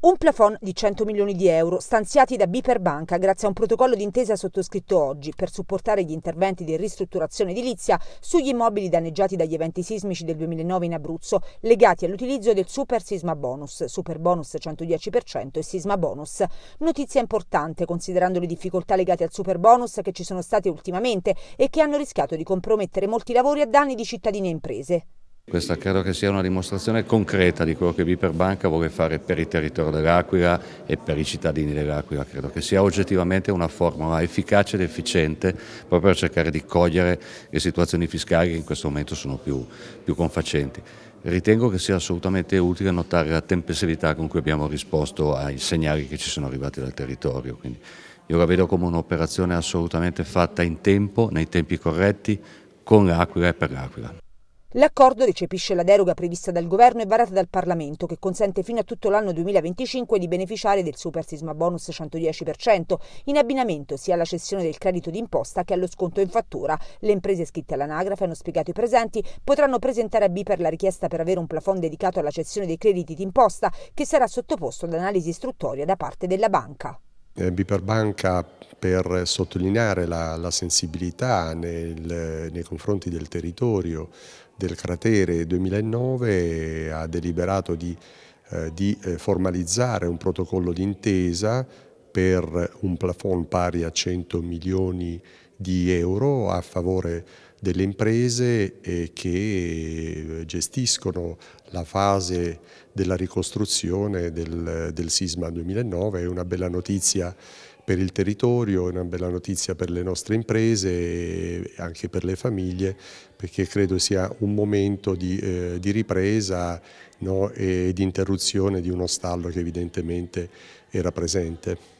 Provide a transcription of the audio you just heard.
Un plafond di 100 milioni di euro stanziati da Biperbanca grazie a un protocollo d'intesa sottoscritto oggi per supportare gli interventi di ristrutturazione edilizia sugli immobili danneggiati dagli eventi sismici del 2009 in Abruzzo legati all'utilizzo del super sisma bonus, super bonus 110% e sisma bonus. Notizia importante considerando le difficoltà legate al super bonus che ci sono state ultimamente e che hanno rischiato di compromettere molti lavori a danni di cittadini e imprese. Questa credo che sia una dimostrazione concreta di quello che Viperbanca vuole fare per il territorio dell'Aquila e per i cittadini dell'Aquila. Credo che sia oggettivamente una formula efficace ed efficiente proprio per cercare di cogliere le situazioni fiscali che in questo momento sono più, più confacenti. Ritengo che sia assolutamente utile notare la tempestività con cui abbiamo risposto ai segnali che ci sono arrivati dal territorio. Quindi io la vedo come un'operazione assolutamente fatta in tempo, nei tempi corretti, con l'Aquila e per l'Aquila. L'accordo recepisce la deroga prevista dal governo e varata dal Parlamento, che consente fino a tutto l'anno 2025 di beneficiare del super sisma bonus 110%, in abbinamento sia alla cessione del credito d'imposta che allo sconto in fattura. Le imprese iscritte all'anagrafe, hanno spiegato i presenti, potranno presentare a B per la richiesta per avere un plafond dedicato alla cessione dei crediti d'imposta, che sarà sottoposto ad analisi istruttoria da parte della banca eh, Biperbanca per sottolineare la, la sensibilità nel, nei confronti del territorio del cratere 2009 ha deliberato di, eh, di eh, formalizzare un protocollo d'intesa per un plafond pari a 100 milioni di euro a favore delle imprese che gestiscono la fase della ricostruzione del, del sisma 2009. È una bella notizia per il territorio, è una bella notizia per le nostre imprese e anche per le famiglie perché credo sia un momento di, eh, di ripresa no, e di interruzione di uno stallo che evidentemente era presente.